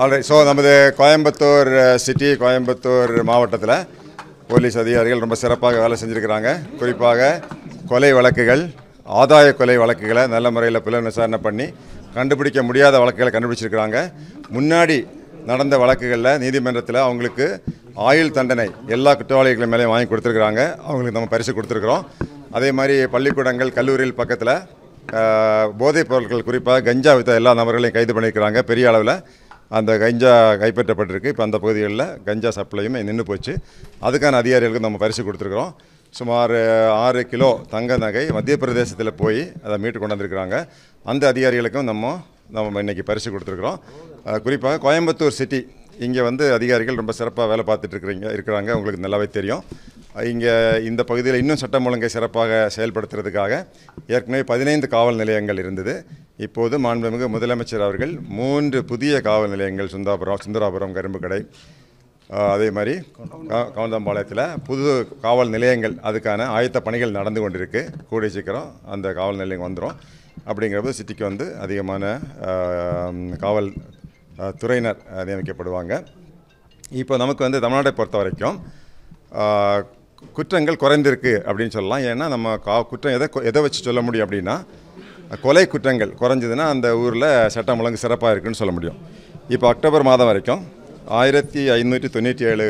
all right so நமது Coimbatore city uh, Coimbatore மாவட்டத்தில் police அதிகாரிகள் ரொம்ப சிறப்பாக வேலை செஞ்சுருக்கிறாங்க குறிப்பாக கொலை வழக்குகள் ஆதாய கொலை வழக்குகளை நல்ல முறையில் புலன் விசாரணை பண்ணி கண்டுபிடிக்க முடியாத வழக்குகளை கண்டுபிடிச்சிருக்கிறாங்க முன்னாடி நடந்த வழக்குகளில் நீதிமன்றத்தில் அவங்களுக்கு ஆயுள் தண்டனை எல்லா குற்றவாளிகள் மேலேயும் வாங்கி கொடுத்துருக்குறாங்க அவங்களுக்கு நம்ம பரிசு கொடுத்துருக்குறோம் அதே மாதிரி பள்ளிக்கூடங்கள் கல்லூரியில் பக்கத்தில் uh, போதைப் பொருட்கள் குறிப்பாக கஞ்சா வித்த எல்லா நபர்களையும் கைது பண்ணியிருக்கிறாங்க பெரிய அளவில் அந்த கஞ்சா கைப்பற்றப்பட்டிருக்கு இப்போ அந்த பகுதிகளில் கஞ்சா சப்ளையுமே நின்று போச்சு அதுக்கான அதிகாரிகளுக்கு நம்ம பரிசு கொடுத்துருக்குறோம் சுமார் ஆறு கிலோ தங்க நகை மத்திய பிரதேசத்தில் போய் அதை மீட்டு கொண்டாந்துருக்குறாங்க அந்த அதிகாரிகளுக்கும் நம்ம நம்ம இன்றைக்கி பரிசு கொடுத்துருக்குறோம் குறிப்பாக கோயம்புத்தூர் சிட்டி இங்கே வந்து அதிகாரிகள் ரொம்ப சிறப்பாக வேலை பார்த்துட்டு இருக்கிறீங்க இருக்கிறாங்க உங்களுக்கு நல்லாவே தெரியும் இங்கே இந்த பகுதியில் இன்னும் சட்டம் ஒழுங்கை சிறப்பாக செயல்படுத்துறதுக்காக ஏற்கனவே பதினைந்து காவல் நிலையங்கள் இருந்தது இப்போது மாண்புமிகு முதலமைச்சர் அவர்கள் மூன்று புதிய காவல் நிலையங்கள் சுந்தாபுரம் சுந்தராபுரம் கரும்புக்கடை அதே மாதிரி கவுந்தம்பாளையத்தில் புது காவல் நிலையங்கள் அதுக்கான ஆயத்த பணிகள் நடந்து கொண்டிருக்கு கூடிய சீக்கிரம் அந்த காவல் நிலையம் வந்துடும் அப்படிங்கிறப்ப சிட்டிக்கு வந்து அதிகமான காவல் துறையினர் நியமிக்கப்படுவாங்க இப்போ நமக்கு வந்து தமிழ்நாட்டை பொறுத்த வரைக்கும் குற்றங்கள் குறைந்திருக்கு அப்படின்னு சொல்லலாம் ஏன்னா நம்ம கா குற்றம் எதை எதை வச்சு சொல்ல முடியும் அப்படின்னா கொலை குற்றங்கள் குறைஞ்சதுன்னா அந்த ஊரில் சட்டம் ஒழுங்கு சிறப்பாக இருக்குன்னு சொல்ல முடியும் இப்போ அக்டோபர் மாதம் வரைக்கும் ஆயிரத்தி ஐநூற்றி தொண்ணூற்றி ஏழு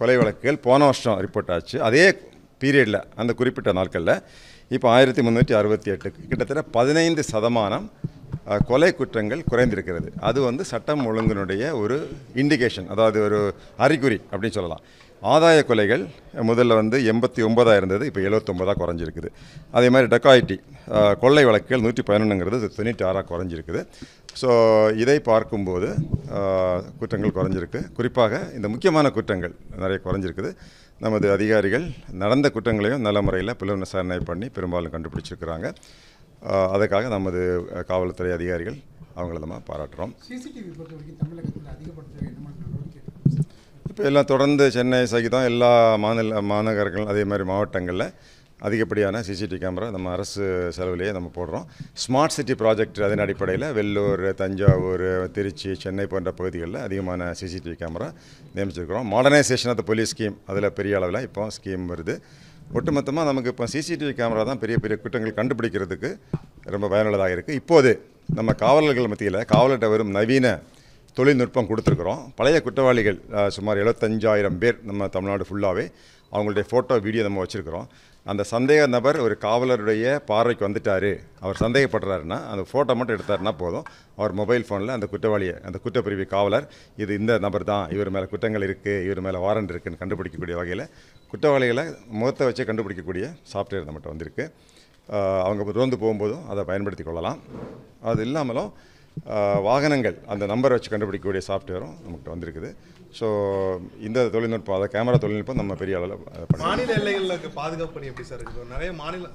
கொலை வழக்குகள் போன வருஷம் ரிப்போர்ட் ஆச்சு அதே பீரியடில் அந்த குறிப்பிட்ட நாட்களில் இப்போ ஆயிரத்தி முந்நூற்றி அறுபத்தி எட்டு கிட்டத்தட்ட பதினைந்து சதமானம் கொலை குற்றங்கள் குறைந்திருக்கிறது அது வந்து சட்டம் ஒழுங்கினுடைய ஒரு இண்டிகேஷன் அதாவது ஒரு அறிகுறி அப்படின்னு சொல்லலாம் ஆதாய கொலைகள் முதல்ல வந்து எண்பத்தி ஒன்பதாக இருந்தது இப்போ எழுபத்தொம்பதாக குறைஞ்சிருக்குது அதே மாதிரி டெக்காயிட்டி கொள்ளை வழக்குகள் நூற்றி பதினொன்றுங்கிறது தொண்ணூற்றி ஆறாக குறைஞ்சிருக்குது ஸோ இதை பார்க்கும்போது குற்றங்கள் குறைஞ்சிருக்கு குறிப்பாக இந்த முக்கியமான குற்றங்கள் நிறைய குறைஞ்சிருக்குது நமது அதிகாரிகள் நடந்த குற்றங்களையும் நல்ல முறையில் புலன் விசாரணை பண்ணி பெரும்பாலும் கண்டுபிடிச்சிருக்கிறாங்க அதுக்காக நமது காவல்துறை அதிகாரிகள் அவங்கள நம்ம பாராட்டுறோம் சிசிடிவி பொறுத்த வரைக்கும் தமிழகத்தில் அதிகப்படுத்த இப்போ எல்லாம் தொடர்ந்து சென்னை சகிதம் எல்லா மாநில மாநகரங்கள் அதே மாதிரி மாவட்டங்களில் அதிகப்படியான சிசிடிவி கேமரா நம்ம அரசு செலவுலேயே நம்ம போடுறோம் ஸ்மார்ட் சிட்டி ப்ராஜெக்ட் அதன் அடிப்படையில் வெள்ளூர் தஞ்சாவூர் திருச்சி சென்னை போன்ற பகுதிகளில் அதிகமான சிசிடிவி கேமரா நியமிச்சிருக்கிறோம் modernisation of the police scheme அதில் பெரிய அளவில் இப்போ ஸ்கீம் வருது ஒட்டுமொத்தமாக நமக்கு இப்போ சிசிடிவி கேமரா தான் பெரிய பெரிய குற்றங்கள் கண்டுபிடிக்கிறதுக்கு ரொம்ப பயனுள்ளதாக இருக்குது இப்போது நம்ம காவலர்கள் மத்தியில் காவலர்கிட்ட வரும் நவீன தொழில்நுட்பம் கொடுத்துருக்குறோம் பழைய குற்றவாளிகள் சுமார் எழுபத்தஞ்சாயிரம் பேர் நம்ம தமிழ்நாடு ஃபுல்லாகவே அவங்களுடைய ஃபோட்டோ வீடியோ நம்ம வச்சுருக்கிறோம் அந்த சந்தேக நபர் ஒரு காவலருடைய பார்வைக்கு வந்துட்டார் அவர் சந்தேகப்படுறாருன்னா அந்த ஃபோட்டோ மட்டும் எடுத்தாருன்னா போதும் அவர் மொபைல் ஃபோனில் அந்த குற்றவாளியை அந்த குற்றப்பிரிவு காவலர் இது இந்த நபர் தான் இவர் மேலே குற்றங்கள் இருக்குது இவர் மேலே வாரண்ட் இருக்குதுன்னு கண்டுபிடிக்கக்கூடிய வகையில் குற்றவாளிகளை முகத்தை வச்சு கண்டுபிடிக்கக்கூடிய சாஃப்ட்வேர் நம்மகிட்ட வந்திருக்கு அவங்க ரோந்து போகும்போதும் அதை பயன்படுத்தி கொள்ளலாம் அது இல்லாமலும் வாகனங்கள் அந்த நம்பரை வச்சு கண்டுபிடிக்கக்கூடிய சாஃப்ட்வேரும் நமக்கு வந்திருக்குது ஸோ இந்த தொழில்நுட்பம் அதை கேமரா தொழில்நுட்பம் நம்ம பெரிய அளவில் மாநில எல்லைகளில் பாதுகாப்பு பண்ணி எப்படி சார் இருக்குது நிறைய மாநில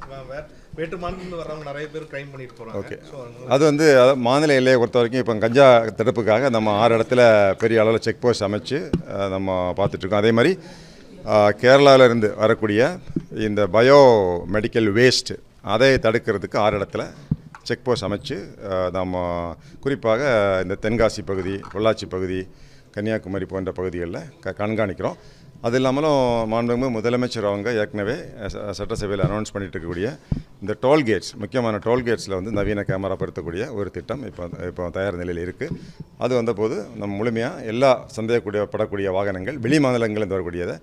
வேற்று மாநிலத்தில் வர்றவங்க நிறைய பேர் கிரைம் பண்ணிட்டு போகிறாங்க ஓகே அது வந்து மாநில எல்லையை பொறுத்த வரைக்கும் இப்போ கஞ்சா தடுப்புக்காக நம்ம ஆறு இடத்துல பெரிய அளவில் செக் போஸ்ட் அமைச்சு நம்ம பார்த்துட்ருக்கோம் அதே மாதிரி கேரளாவிலேருந்து வரக்கூடிய இந்த பயோ மெடிக்கல் வேஸ்ட்டு அதை தடுக்கிறதுக்கு ஆறு இடத்துல செக் போஸ்ட் அமைச்சு நாம் குறிப்பாக இந்த தென்காசி பகுதி பொள்ளாச்சி பகுதி கன்னியாகுமரி போன்ற பகுதிகளில் க கண்காணிக்கிறோம் அது இல்லாமலும் மாண்புமிகு முதலமைச்சர் அவங்க ஏற்கனவே சட்டசபையில் அனௌன்ஸ் பண்ணிகிட்டு இருக்கக்கூடிய இந்த டோல்கேட்ஸ் முக்கியமான டோல்கேட்ஸில் வந்து நவீன கேமரா படுத்தக்கூடிய ஒரு திட்டம் இப்போ இப்போ தயார் நிலையில் இருக்குது அது வந்தபோது நம்ம முழுமையாக எல்லா சந்தேகக்கூடிய படக்கூடிய வாகனங்கள் வெளி மாநிலங்களில் வரக்கூடியதை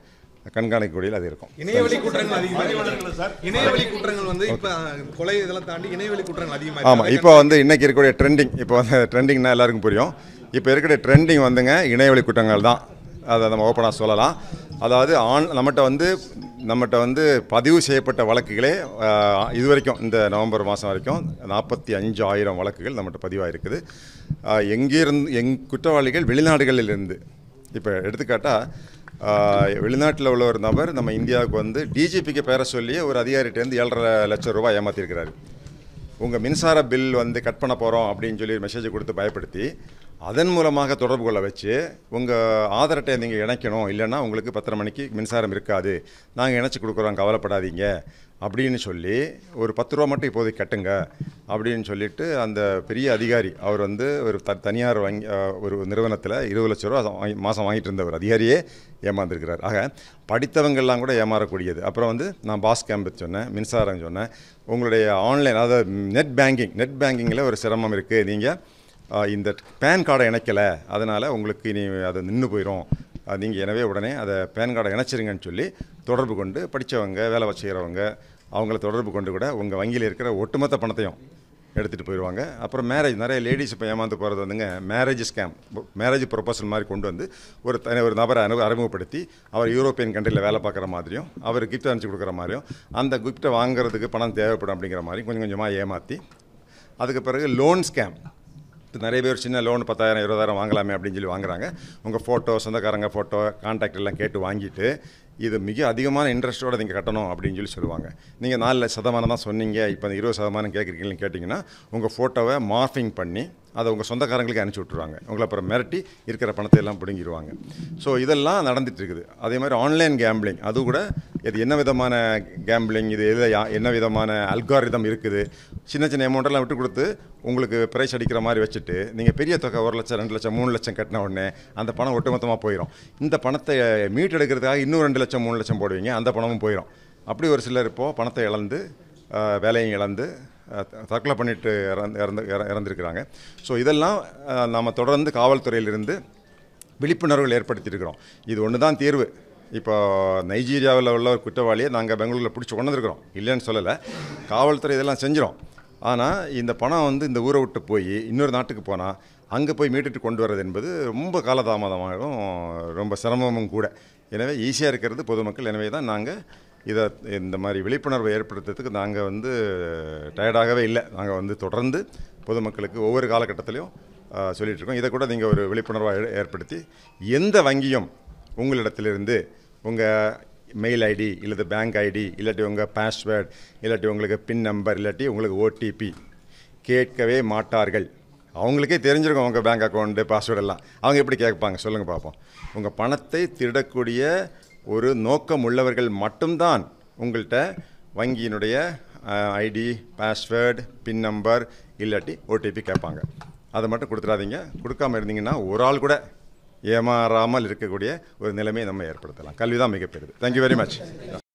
கண்காணிக்கக்கூடியில் அது இருக்கும் இணையவழி குற்றங்கள் இணையவழி குற்றங்கள் வந்து இப்போ கொலை இதெல்லாம் தாண்டி இணையவழி குற்றங்கள் அதிகமாக ஆமாம் இப்போ வந்து இன்றைக்கி இருக்கக்கூடிய ட்ரெண்டிங் இப்போ வந்து ட்ரெண்டிங்னா எல்லாருக்கும் புரியும் இப்போ இருக்கிற ட்ரெண்டிங் வந்துங்க இணையவழி குற்றங்கள் தான் அதை நம்ம ஓப்பனாக சொல்லலாம் அதாவது ஆன் நம்மகிட்ட வந்து நம்மகிட்ட வந்து பதிவு செய்யப்பட்ட வழக்குகளே இது வரைக்கும் இந்த நவம்பர் மாதம் வரைக்கும் நாற்பத்தி அஞ்சு ஆயிரம் வழக்குகள் நம்மகிட்ட பதிவாயிருக்குது எங்கிருந்து எங் குற்றவாளிகள் வெளிநாடுகளிலிருந்து இப்போ எடுத்துக்காட்டால் வெளிநாட்டில் உள்ள ஒரு நபர் நம்ம இந்தியாவுக்கு வந்து டிஜிபிக்கு பேர சொல்லி ஒரு அதிகாரிகிட்டேருந்து ஏழரை லட்சம் ரூபாய் ஏமாற்றிருக்கிறாரு உங்கள் மின்சார பில் வந்து கட் பண்ண போகிறோம் அப்படின்னு சொல்லி மெசேஜ் கொடுத்து பயப்படுத்தி அதன் மூலமாக தொடர்பு கொள்ள வச்சு உங்கள் ஆதார் அட்டையை நீங்கள் இணைக்கணும் இல்லைன்னா உங்களுக்கு பத்தரை மணிக்கு மின்சாரம் இருக்காது நாங்கள் இணைச்சி கொடுக்குறோம் கவலைப்படாதீங்க அப்படின்னு சொல்லி ஒரு பத்து ரூபா மட்டும் இப்போதைக்கு கட்டுங்க அப்படின்னு சொல்லிட்டு அந்த பெரிய அதிகாரி அவர் வந்து ஒரு த தனியார் வங்கி ஒரு நிறுவனத்தில் இருபது லட்ச ரூபா மாதம் வாங்கிட்டு இருந்தவர் அதிகாரியே ஏமாந்துருக்கிறார் ஆக படித்தவங்கள்லாம் கூட ஏமாறக்கூடியது அப்புறம் வந்து நான் பாஸ் கேம்ப் சொன்னேன் மின்சாரம் சொன்னேன் உங்களுடைய ஆன்லைன் அதாவது நெட் பேங்கிங் நெட் பேங்கிங்கில் ஒரு சிரமம் இருக்குது நீங்கள் இந்த பேன் கார்டை இணைக்கலை அதனால் உங்களுக்கு இனி அது நின்று போயிடும் நீங்கள் எனவே உடனே அதை பேன் கார்டை இணைச்சிருங்கன்னு சொல்லி தொடர்பு கொண்டு படித்தவங்க வேலை செய்கிறவங்க அவங்கள தொடர்பு கொண்டு கூட உங்கள் வங்கியில் இருக்கிற ஒட்டுமொத்த பணத்தையும் எடுத்துகிட்டு போயிடுவாங்க அப்புறம் மேரேஜ் நிறைய லேடிஸ் இப்போ ஏமாந்து போகிறது வந்துங்க மேரேஜ் ஸ்கேம் மேரேஜ் ப்ரொபோசல் மாதிரி கொண்டு வந்து ஒரு தனி ஒரு நபரை அனு அறிமுகப்படுத்தி அவர் யூரோப்பியன் கண்ட்ரியில் வேலை பார்க்குற மாதிரியும் அவர் கிஃப்ட் அனுப்பிச்சி கொடுக்குற மாதிரியும் அந்த கிஃப்ட்டை வாங்குறதுக்கு பணம் தேவைப்படும் அப்படிங்கிற மாதிரி கொஞ்சம் கொஞ்சமாக ஏமாற்றி அதுக்கு பிறகு லோன் ஸ்கேம் நிறைய பேர் சின்ன லோன் பத்தாயிரம் இருபதாயிரம் வாங்கலாமே அப்படின்னு சொல்லி வாங்குறாங்க உங்கள் ஃபோட்டோ சொந்தக்காரங்க ஃபோட்டோ கான்டாக்ட் எல்லாம் கேட்டு வாங்கிட்டு இது மிக அதிகமான இன்ட்ரெஸ்ட்டோடு நீங்கள் கட்டணும் அப்படின்னு சொல்லி சொல்லுவாங்க நீங்கள் நாலு சதமானம் தான் சொன்னீங்க இப்போ இந்த இருபது சதமானம் கேட்குறீங்கன்னு கேட்டிங்கன்னா உங்கள் ஃபோட்டோவை மார்ஃபிங் பண்ணி அதை உங்கள் சொந்தக்காரங்களுக்கு அனுப்பிச்சி விட்ருவாங்க உங்களை அப்புறம் மிரட்டி இருக்கிற பணத்தை எல்லாம் பிடுங்கிடுவாங்க ஸோ இதெல்லாம் நடந்துகிட்ருக்குது அதே மாதிரி ஆன்லைன் கேம்பிளிங் அது கூட இது என்ன விதமான கேம்பிளிங் இது எது என்ன விதமான அல்காரிதம் இருக்குது சின்ன சின்ன அமௌண்ட்டெல்லாம் விட்டு கொடுத்து உங்களுக்கு ப்ரைஸ் அடிக்கிற மாதிரி வச்சுட்டு நீங்கள் பெரிய தொகை ஒரு லட்சம் ரெண்டு லட்சம் மூணு லட்சம் கட்டின உடனே அந்த பணம் ஒட்டுமொத்தமாக போயிடும் இந்த பணத்தை மீட்டெடுக்கிறதுக்காக இன்னும் ரெண்டு லட்சம் மூணு லட்சம் போடுவீங்க அந்த பணமும் போயிடும் அப்படி ஒரு சிலர் இப்போது பணத்தை இழந்து வேலையும் இழந்து தற்கொலை பண்ணிட்டு இறந்து இறந்து இறந்துருக்கிறாங்க ஸோ இதெல்லாம் நாம் தொடர்ந்து காவல்துறையிலிருந்து விழிப்புணர்வுகள் ஏற்படுத்தியிருக்கிறோம் இது ஒன்று தான் தீர்வு இப்போ நைஜீரியாவில் உள்ள ஒரு குற்றவாளியை நாங்கள் பெங்களூரில் பிடிச்சி கொண்டுருக்கிறோம் இல்லைன்னு சொல்லலை காவல்துறை இதெல்லாம் செஞ்சிடும் ஆனால் இந்த பணம் வந்து இந்த ஊரை விட்டு போய் இன்னொரு நாட்டுக்கு போனால் அங்கே போய் மீட்டுட்டு கொண்டு வர்றது என்பது ரொம்ப காலதாமதமாகவும் ரொம்ப சிரமமும் கூட எனவே ஈஸியாக இருக்கிறது பொதுமக்கள் எனவே தான் நாங்கள் இதை இந்த மாதிரி விழிப்புணர்வை ஏற்படுத்துறதுக்கு நாங்கள் வந்து டயர்டாகவே இல்லை நாங்கள் வந்து தொடர்ந்து பொதுமக்களுக்கு ஒவ்வொரு காலகட்டத்திலையும் சொல்லிகிட்ருக்கோம் இதை கூட நீங்கள் ஒரு விழிப்புணர்வாக ஏற்படுத்தி எந்த வங்கியும் உங்களிடத்திலிருந்து உங்கள் மெயில் ஐடி இல்லது பேங்க் ஐடி இல்லாட்டி உங்கள் பாஸ்வேர்டு இல்லாட்டி உங்களுக்கு பின் நம்பர் இல்லாட்டி உங்களுக்கு ஓடிபி கேட்கவே மாட்டார்கள் அவங்களுக்கே தெரிஞ்சிருக்கும் உங்கள் பேங்க் அக்கௌண்ட்டு பாஸ்வேர்டு எல்லாம் அவங்க எப்படி கேட்பாங்க சொல்லுங்கள் பார்ப்போம் உங்கள் பணத்தை திருடக்கூடிய ஒரு நோக்கம் உள்ளவர்கள் மட்டும்தான் உங்கள்கிட்ட வங்கியினுடைய ஐடி பாஸ்வேர்டு பின் நம்பர் இல்லாட்டி ஓடிபி கேட்பாங்க அதை மட்டும் கொடுத்துடாதீங்க கொடுக்காமல் இருந்தீங்கன்னா ஒரு ஆள் கூட ஏமாறாமல் இருக்கக்கூடிய ஒரு நிலைமையை நம்ம ஏற்படுத்தலாம் கல்வி தான் மிகப்பெரியது தேங்க்யூ வெரி மச்